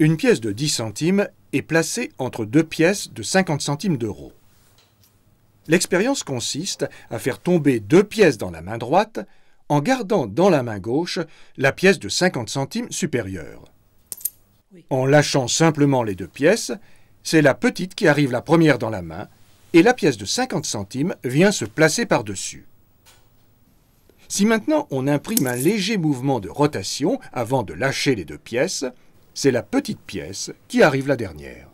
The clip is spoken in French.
Une pièce de 10 centimes est placée entre deux pièces de 50 centimes d'euros. L'expérience consiste à faire tomber deux pièces dans la main droite en gardant dans la main gauche la pièce de 50 centimes supérieure. En lâchant simplement les deux pièces, c'est la petite qui arrive la première dans la main et la pièce de 50 centimes vient se placer par-dessus. Si maintenant on imprime un léger mouvement de rotation avant de lâcher les deux pièces, c'est la petite pièce qui arrive la dernière.